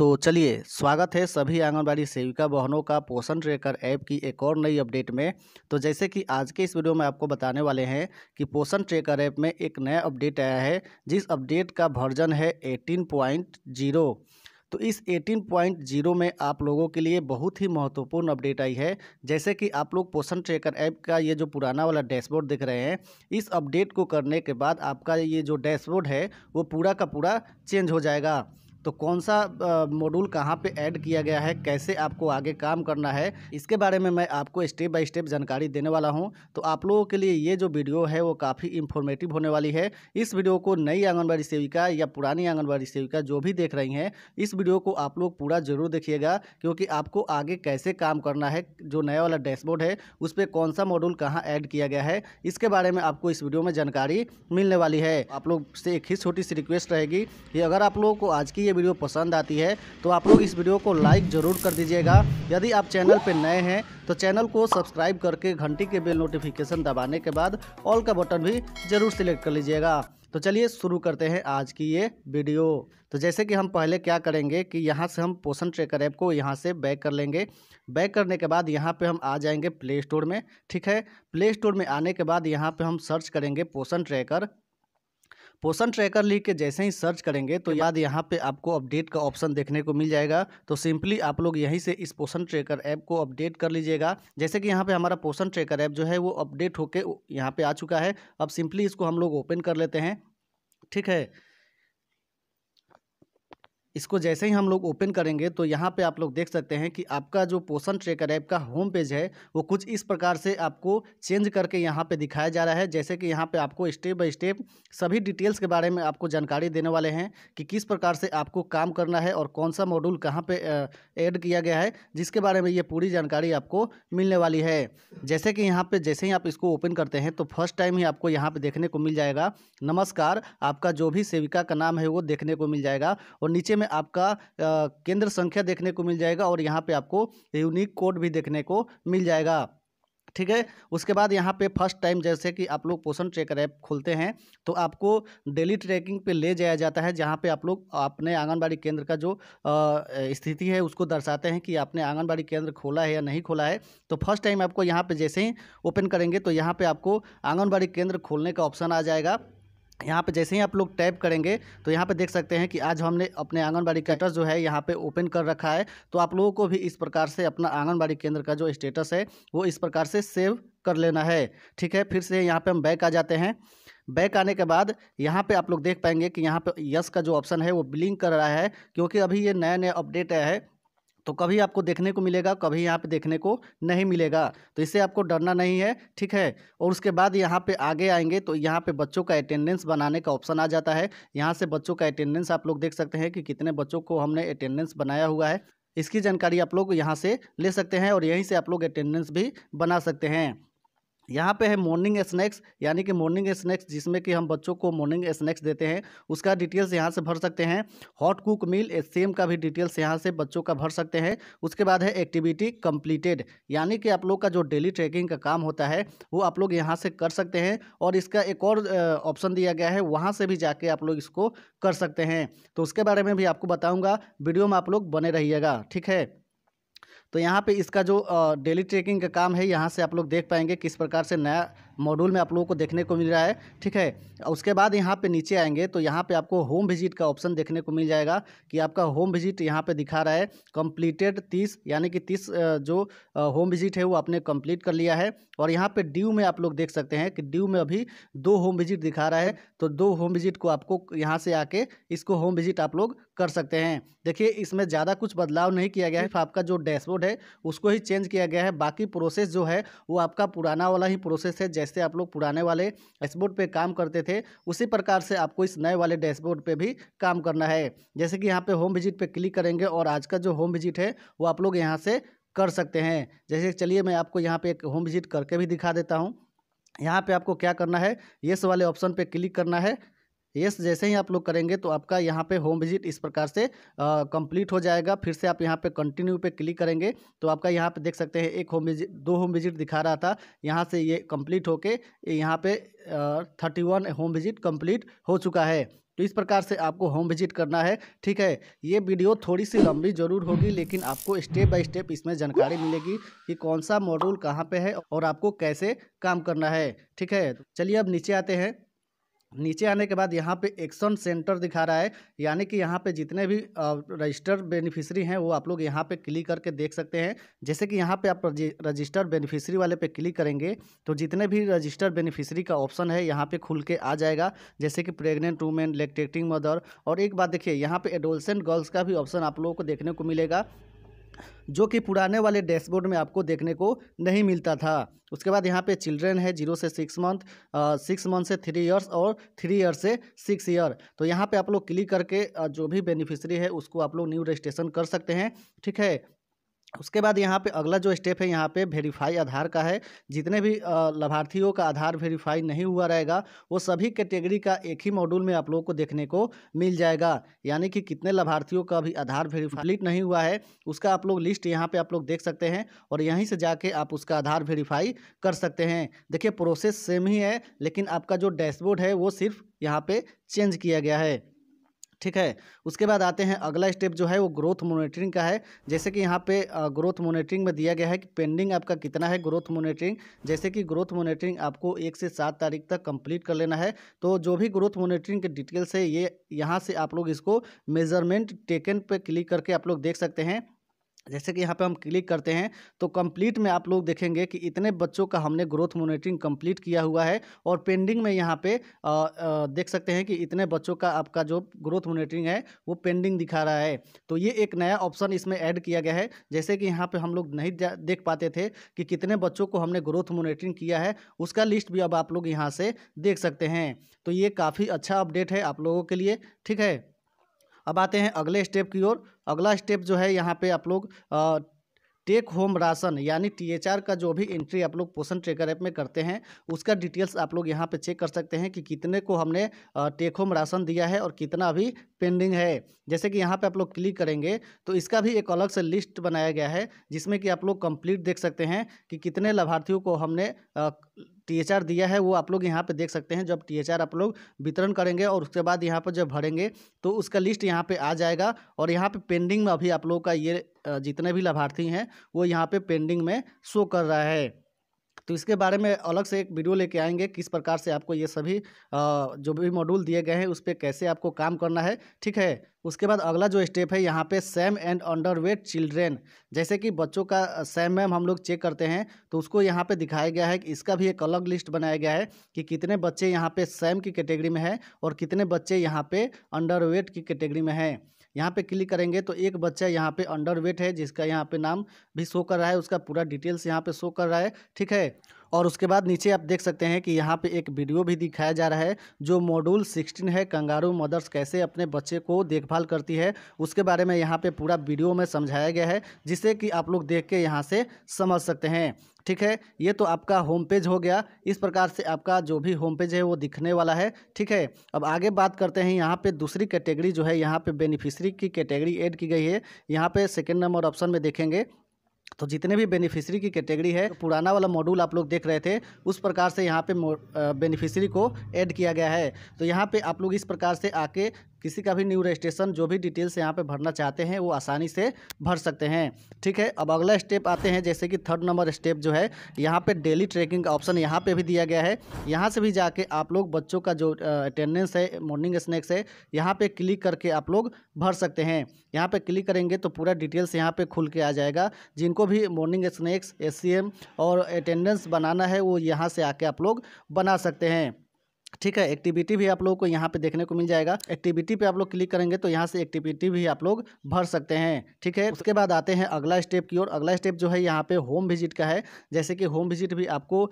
तो चलिए स्वागत है सभी आंगनबाड़ी सेविका बहनों का पोषण ट्रेकर ऐप की एक और नई अपडेट में तो जैसे कि आज के इस वीडियो में आपको बताने वाले हैं कि पोषण ट्रेकर ऐप में एक नया अपडेट आया है जिस अपडेट का वर्जन है एटीन पॉइंट जीरो तो इस 18.0 में आप लोगों के लिए बहुत ही महत्वपूर्ण अपडेट आई है जैसे कि आप लोग पोषण ट्रेकर ऐप का ये जो पुराना वाला डैशबोर्ड दिख रहे हैं इस अपडेट को करने के बाद आपका ये जो डैशबोर्ड है वो पूरा का पूरा चेंज हो जाएगा तो कौन सा मॉड्यूल कहाँ पे ऐड किया गया है कैसे आपको आगे काम करना है इसके बारे में मैं आपको स्टेप बाय स्टेप जानकारी देने वाला हूँ तो आप लोगों के लिए ये जो वीडियो है वो काफ़ी इन्फॉर्मेटिव होने वाली है इस वीडियो को नई आंगनबाड़ी सेविका या पुरानी आंगनबाड़ी सेविका जो भी देख रही हैं इस वीडियो को आप लोग पूरा जरूर देखिएगा क्योंकि आपको आगे कैसे काम करना है जो नया वाला डैशबोर्ड है उस पर कौन सा मॉड्यूल कहाँ ऐड किया गया है इसके बारे में आपको इस वीडियो में जानकारी मिलने वाली है आप लोग से एक ही छोटी सी रिक्वेस्ट रहेगी कि अगर आप लोगों को आज की ये वीडियो पसंद आती है तो आप लोग इस वीडियो को लाइक ज़रूर कर दीजिएगा यदि आप चैनल पर नए हैं तो चैनल को सब्सक्राइब करके घंटी के बेल नोटिफिकेशन दबाने के बाद ऑल का बटन भी ज़रूर सिलेक्ट कर लीजिएगा तो चलिए शुरू करते हैं आज की ये वीडियो तो जैसे कि हम पहले क्या करेंगे कि यहाँ से हम पोषण ट्रेकर ऐप को यहाँ से बैक कर लेंगे बैक करने के बाद यहाँ पे हम आ जाएंगे प्ले स्टोर में ठीक है प्ले स्टोर में आने के बाद यहाँ पे हम सर्च करेंगे पोषण ट्रेकर पोषण ट्रैकर लिख के जैसे ही सर्च करेंगे तो याद तो यहाँ पे आपको अपडेट का ऑप्शन देखने को मिल जाएगा तो सिंपली आप लोग यहीं से इस पोषण ट्रैकर ऐप को अपडेट कर लीजिएगा जैसे कि यहाँ पे हमारा पोषण ट्रैकर ऐप जो है वो अपडेट होके यहाँ पे आ चुका है अब सिंपली इसको हम लोग ओपन कर लेते हैं ठीक है इसको जैसे ही हम लोग ओपन करेंगे तो यहाँ पे आप लोग देख सकते हैं कि आपका जो पोषण ट्रेकर ऐप का होम पेज है वो कुछ इस प्रकार से आपको चेंज करके यहाँ पे दिखाया जा रहा है जैसे कि यहाँ पे आपको स्टेप बाय स्टेप सभी डिटेल्स के बारे में आपको जानकारी देने वाले हैं कि किस प्रकार से आपको काम करना है और कौन सा मॉड्यूल कहाँ पर ऐड किया गया है जिसके बारे में ये पूरी जानकारी आपको मिलने वाली है जैसे कि यहाँ पर जैसे ही आप इसको ओपन करते हैं तो फर्स्ट टाइम ही आपको यहाँ पर देखने को मिल जाएगा नमस्कार आपका जो भी सेविका का नाम है वो देखने को मिल जाएगा और नीचे में आपका केंद्र संख्या देखने को मिल जाएगा और यहाँ पे आपको यूनिक कोड भी देखने को मिल जाएगा ठीक है उसके बाद यहाँ पे फर्स्ट टाइम जैसे कि आप लोग पोषण ट्रेकर ऐप खोलते हैं तो आपको डेली ट्रैकिंग पे ले जाया जाता है जहाँ पे आप लोग अपने आंगनबाड़ी केंद्र का जो स्थिति है उसको दर्शाते हैं कि आपने आंगनबाड़ी केंद्र खोला है या नहीं खोला है तो फर्स्ट टाइम आपको यहाँ पे जैसे ही ओपन करेंगे तो यहाँ पर आपको आंगनबाड़ी केंद्र खोलने का ऑप्शन आ जाएगा यहाँ पे जैसे ही आप लोग टैप करेंगे तो यहाँ पे देख सकते हैं कि आज हमने अपने आंगनबाड़ी कैटर्स जो है यहाँ पे ओपन कर रखा है तो आप लोगों को भी इस प्रकार से अपना आंगनबाड़ी केंद्र का जो स्टेटस है वो इस प्रकार से सेव कर लेना है ठीक है फिर से यहाँ पे हम बैक आ जाते हैं बैक आने के बाद यहाँ पर आप लोग देख पाएंगे कि यहाँ पर यस का जो ऑप्शन है वो ब्लिंक कर रहा है क्योंकि अभी ये नया नया अपडेट आया है तो कभी आपको देखने को मिलेगा कभी यहाँ पे देखने को नहीं मिलेगा तो इससे आपको डरना नहीं है ठीक है और उसके बाद यहाँ पे आगे आएंगे तो यहाँ पे बच्चों का अटेंडेंस बनाने का ऑप्शन आ जाता है यहाँ से बच्चों का अटेंडेंस आप लोग देख सकते हैं कि कितने बच्चों को हमने अटेंडेंस बनाया हुआ है इसकी जानकारी आप लोग यहाँ से ले सकते हैं और यहीं से आप लोग अटेंडेंस भी बना सकते हैं यहाँ पे है मॉर्निंग स्नैक्स यानी कि मॉर्निंग स्नैक्स जिसमें कि हम बच्चों को मॉर्निंग स्नैक्स देते हैं उसका डिटेल्स यहाँ से भर सकते हैं हॉट कुक मील सेम का भी डिटेल्स यहाँ से बच्चों का भर सकते हैं उसके बाद है एक्टिविटी कंप्लीटेड यानी कि आप लोग का जो डेली ट्रैकिंग का काम होता है वो आप लोग यहाँ से कर सकते हैं और इसका एक और ऑप्शन दिया गया है वहाँ से भी जाके आप लोग इसको कर सकते हैं तो उसके बारे में भी आपको बताऊँगा वीडियो में आप लोग बने रहिएगा ठीक है तो यहाँ पे इसका जो डेली ट्रैकिंग का काम है यहाँ से आप लोग देख पाएंगे किस प्रकार से नया मॉड्यूल में आप लोगों को देखने को मिल रहा है ठीक है उसके बाद यहाँ पे नीचे आएंगे तो यहाँ पे आपको होम विजिट का ऑप्शन देखने को मिल जाएगा कि आपका होम विजिट यहाँ पे दिखा रहा है कंप्लीटेड तीस यानी कि तीस जो होम विजिट है वो आपने कंप्लीट कर लिया है और यहाँ पे ड्यू में आप लोग देख सकते हैं कि ड्यू में अभी दो होम विजिट दिखा रहा है तो दो होम विजिट को आपको यहाँ से आके इसको होम विजिट आप लोग कर सकते हैं देखिए इसमें ज़्यादा कुछ बदलाव नहीं किया गया है आपका जो डैशबोर्ड कोड है उसको ही चेंज किया गया है बाकी प्रोसेस जो है वो आपका पुराना वाला ही प्रोसेस है जैसे आप लोग पुराने वाले डैशबोर्ड पे काम करते थे उसी प्रकार से आपको इस नए वाले डैशबोर्ड पे भी काम करना है जैसे कि यहाँ पे होम विजिट पे क्लिक करेंगे और आज का जो होम विजिट है वो आप लोग यहाँ से कर सकते हैं जैसे चलिए मैं आपको यहाँ पे एक होम विजिट करके भी दिखा देता हूँ यहाँ पे आपको क्या करना है येस वाले ऑप्शन पे क्लिक करना है यस जैसे ही आप लोग करेंगे तो आपका यहाँ पे होम विजिट इस प्रकार से कंप्लीट हो जाएगा फिर से आप यहाँ पे कंटिन्यू पे क्लिक करेंगे तो आपका यहाँ पे देख सकते हैं एक होम विजिट दो होम विजिट दिखा रहा था यहाँ से ये कंप्लीट होके यहाँ पे thirty one home visit complete हो चुका है तो इस प्रकार से आपको होम विजिट करना है ठीक है ये वीडियो थोड़ी सी लंबी जरूर होगी लेकिन आपको स्टेप बाय स्टेप इसमें जानकारी मिलेगी कि कौन सा मॉड्यूल कहाँ पे है और आपको कैसे काम करना है ठीक है चलिए अब नीचे आते हैं नीचे आने के बाद यहाँ पे एक्शन सेंटर दिखा रहा है यानी कि यहाँ पे जितने भी रजिस्टर्ड बेनिफिशियरी हैं वो आप लोग यहाँ पे क्लिक करके देख सकते हैं जैसे कि यहाँ पे आप रजिस्टर्ड बेनिफिशरी वाले पे क्लिक करेंगे तो जितने भी रजिस्टर्ड बेनिफिशरी का ऑप्शन है यहाँ पे खुल के आ जाएगा जैसे कि प्रेगनेंट वूमेन लेक्टेटिंग मदर और एक बात देखिए यहाँ पर एडोलसेंट गर्ल्स का भी ऑप्शन आप लोगों को देखने को मिलेगा जो कि पुराने वाले डैशबोर्ड में आपको देखने को नहीं मिलता था उसके बाद यहाँ पे चिल्ड्रन है जीरो से सिक्स मंथ सिक्स मंथ से थ्री इयर्स और थ्री ईयर से सिक्स ईयर तो यहाँ पे आप लोग क्लिक करके जो भी बेनिफिशरी है उसको आप लोग न्यू रजिस्ट्रेशन कर सकते हैं ठीक है उसके बाद यहाँ पे अगला जो स्टेप है यहाँ पे वेरीफाई आधार का है जितने भी लाभार्थियों का आधार वेरीफाई नहीं हुआ रहेगा वो सभी कैटेगरी का एक ही मॉड्यूल में आप लोगों को देखने को मिल जाएगा यानी कि कितने लाभार्थियों का भी आधार वेरीफाई नहीं हुआ है उसका आप लोग लिस्ट यहाँ पे आप लोग देख सकते हैं और यहीं से जाके आप उसका आधार वेरीफाई कर सकते हैं देखिए प्रोसेस सेम ही है लेकिन आपका जो डैशबोर्ड है वो सिर्फ यहाँ पर चेंज किया गया है ठीक है उसके बाद आते हैं अगला स्टेप जो है वो ग्रोथ मोनिटरिंग का है जैसे कि यहाँ पे ग्रोथ मोनिटरिंग में दिया गया है कि पेंडिंग आपका कितना है ग्रोथ मोनिटरिंग जैसे कि ग्रोथ मोनिटरिंग आपको एक से सात तारीख तक कंप्लीट कर लेना है तो जो भी ग्रोथ मोनिटरिंग के डिटेल्स है ये यहाँ से आप लोग इसको मेजरमेंट टेकन पर क्लिक करके आप लोग देख सकते हैं जैसे कि यहाँ पे हम क्लिक करते हैं तो कंप्लीट में आप लोग देखेंगे कि इतने बच्चों का हमने ग्रोथ मोनिटरिंग कंप्लीट किया हुआ है और पेंडिंग में यहाँ पे आ, आ, देख सकते हैं कि इतने बच्चों का आपका जो ग्रोथ मोनिटरिंग है वो पेंडिंग दिखा रहा है तो ये एक नया ऑप्शन इसमें ऐड किया गया है जैसे कि यहाँ पर हम लोग नहीं देख पाते थे कि कितने बच्चों को हमने ग्रोथ मोनिटरिंग किया है उसका लिस्ट भी अब आप लोग यहाँ से देख सकते हैं तो ये काफ़ी अच्छा अपडेट है आप लोगों के लिए ठीक है अब आते हैं अगले स्टेप की ओर अगला स्टेप जो है यहाँ पे आप लोग टेक होम राशन यानी आर का जो भी एंट्री आप लोग पोषण ट्रेकर ऐप में करते हैं उसका डिटेल्स आप लोग यहाँ पे चेक कर सकते हैं कि कितने को हमने टेक होम राशन दिया है और कितना अभी पेंडिंग है जैसे कि यहाँ पे आप लोग क्लिक करेंगे तो इसका भी एक अलग से लिस्ट बनाया गया है जिसमें कि आप लोग कंप्लीट देख सकते हैं कि कितने लाभार्थियों को हमने टीएचआर दिया है वो आप लोग यहाँ पे देख सकते हैं जब टीएचआर आप लोग वितरण करेंगे और उसके बाद यहाँ पर जब भरेंगे तो उसका लिस्ट यहाँ पे आ जाएगा और यहाँ पे पेंडिंग में अभी आप लोग का ये जितने भी लाभार्थी हैं वो यहाँ पे पेंडिंग में शो कर रहा है तो इसके बारे में अलग से एक वीडियो लेके आएंगे किस प्रकार से आपको ये सभी जो भी मॉड्यूल दिए गए हैं उस पर कैसे आपको काम करना है ठीक है उसके बाद अगला जो स्टेप है यहाँ पे सैम एंड अंडरवेट चिल्ड्रेन जैसे कि बच्चों का सैम मैम हम लोग चेक करते हैं तो उसको यहाँ पे दिखाया गया है कि इसका भी एक अलग लिस्ट बनाया गया है कि कितने बच्चे यहाँ पे सैम की कैटेगरी में है और कितने बच्चे यहाँ पे अंडरवेट की कैटेगरी में हैं यहाँ पे क्लिक करेंगे तो एक बच्चा यहाँ पे अंडर वेट है जिसका यहाँ पे नाम भी शो कर रहा है उसका पूरा डिटेल्स यहाँ पे शो कर रहा है ठीक है और उसके बाद नीचे आप देख सकते हैं कि यहाँ पे एक वीडियो भी दिखाया जा रहा है जो मॉड्यूल 16 है कंगारू मदर्स कैसे अपने बच्चे को देखभाल करती है उसके बारे में यहाँ पे पूरा वीडियो में समझाया गया है जिसे कि आप लोग देख के यहाँ से समझ सकते हैं ठीक है ये तो आपका होम पेज हो गया इस प्रकार से आपका जो भी होम पेज है वो दिखने वाला है ठीक है अब आगे बात करते हैं यहाँ पे दूसरी कैटेगरी जो है यहाँ पे बेनिफिशरी की कैटेगरी ऐड की गई है यहाँ पे सेकंड नंबर ऑप्शन में देखेंगे तो जितने भी बेनिफिशरी की कैटेगरी है पुराना वाला मॉड्यूल आप लोग देख रहे थे उस प्रकार से यहाँ पे बेनिफिशरी को ऐड किया गया है तो यहाँ पे आप लोग इस प्रकार से आके किसी का भी न्यू रजिस्ट्रेशन जो भी डिटेल्स यहाँ पे भरना चाहते हैं वो आसानी से भर सकते हैं ठीक है अब अगला स्टेप आते हैं जैसे कि थर्ड नंबर स्टेप जो है यहाँ पे डेली ट्रैकिंग का ऑप्शन यहाँ पे भी दिया गया है यहाँ से भी जाके आप लोग बच्चों का जो अटेंडेंस है मॉर्निंग स्नैक्स है यहाँ पर क्लिक करके आप लोग भर सकते हैं यहाँ पर क्लिक करेंगे तो पूरा डिटेल्स यहाँ पर खुल के आ जाएगा जिनको भी मॉर्निंग स्नैक्स एस और अटेंडेंस बनाना है वो यहाँ से आके आप लोग बना सकते हैं ठीक है एक्टिविटी भी आप लोग को यहाँ पे देखने को मिल जाएगा एक्टिविटी पे आप लोग क्लिक करेंगे तो यहाँ से एक्टिविटी भी आप लोग भर सकते हैं ठीक है उसके बाद आते हैं अगला स्टेप की ओर अगला स्टेप जो है यहाँ पे होम विजिट का है जैसे कि होम विजिट भी आपको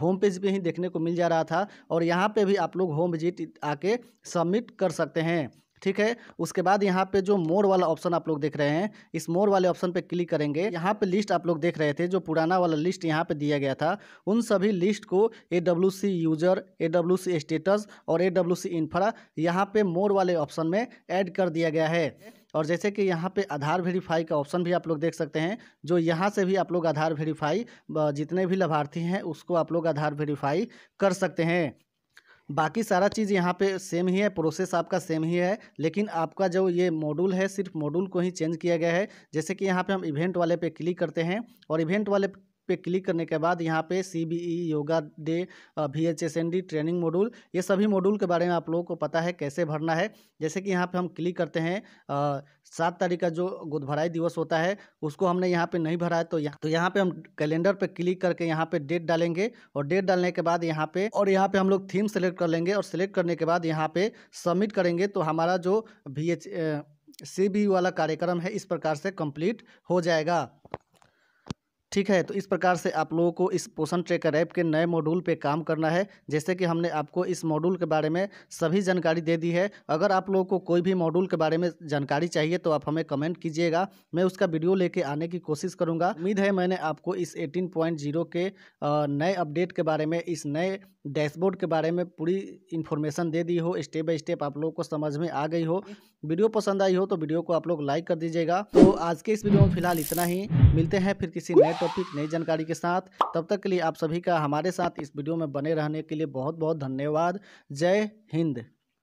होम पेज पर ही देखने को मिल जा रहा था और यहाँ पर भी आप लोग होम विजिट आके सबमिट कर सकते हैं ठीक है उसके बाद यहाँ पे जो मोर वाला ऑप्शन आप लोग देख रहे हैं इस मोर वाले ऑप्शन पे क्लिक करेंगे यहाँ पे लिस्ट आप लोग देख रहे थे जो पुराना वाला लिस्ट यहाँ पे दिया गया था उन सभी लिस्ट को ए यूजर ए स्टेटस और ए इन्फ्रा यहाँ पे मोर वाले ऑप्शन में ऐड कर दिया गया है और जैसे कि यहाँ पे आधार वेरीफाई का ऑप्शन भी आप लोग देख सकते हैं जो यहाँ से भी आप लोग आधार वेरीफाई जितने भी लाभार्थी हैं उसको आप लोग आधार वेरीफाई कर सकते हैं बाकी सारा चीज़ यहाँ पे सेम ही है प्रोसेस आपका सेम ही है लेकिन आपका जो ये मॉड्यूल है सिर्फ मॉड्यूल को ही चेंज किया गया है जैसे कि यहाँ पे हम इवेंट वाले पे क्लिक करते हैं और इवेंट वाले पे क्लिक करने के बाद यहाँ पे C B E yoga day V H S N D training module ये सभी मॉड्यूल के बारे में आप लोगों को पता है कैसे भरना है जैसे कि यहाँ पे हम क्लिक करते हैं सात तारीख का जो गुदभराई दिवस होता है उसको हमने यहाँ पे नहीं भरा है तो यहाँ तो यहाँ पे हम कैलेंडर पे क्लिक करके यहाँ पे डेट डालेंगे और डेट डालने के बाद यहाँ पे और यहाँ पे हम लोग थीम सेलेक्ट कर लेंगे और सिलेक्ट करने के बाद यहाँ पे सबमिट करेंगे तो हमारा जो वी एच सी बी वाला कार्यक्रम है इस प्रकार से कंप्लीट हो जाएगा ठीक है तो इस प्रकार से आप लोगों को इस पोषण ट्रैकर ऐप के नए मॉड्यूल पे काम करना है जैसे कि हमने आपको इस मॉड्यूल के बारे में सभी जानकारी दे दी है अगर आप लोगों को कोई भी मॉड्यूल के बारे में जानकारी चाहिए तो आप हमें कमेंट कीजिएगा मैं उसका वीडियो लेके आने की कोशिश करूँगा उम्मीद है मैंने आपको इस एटीन के नए अपडेट के बारे में इस नए डैशबोर्ड के बारे में पूरी इन्फॉर्मेशन दे दी हो स्टेप बाई स्टेप आप लोगों को समझ में आ गई हो वीडियो पसंद आई हो तो वीडियो को आप लोग लाइक कर दीजिएगा तो आज के इस वीडियो में फिलहाल इतना ही मिलते हैं फिर किसी नए टॉपिक नई जानकारी के साथ तब तक के लिए आप सभी का हमारे साथ इस वीडियो में बने रहने के लिए बहुत बहुत धन्यवाद जय हिंद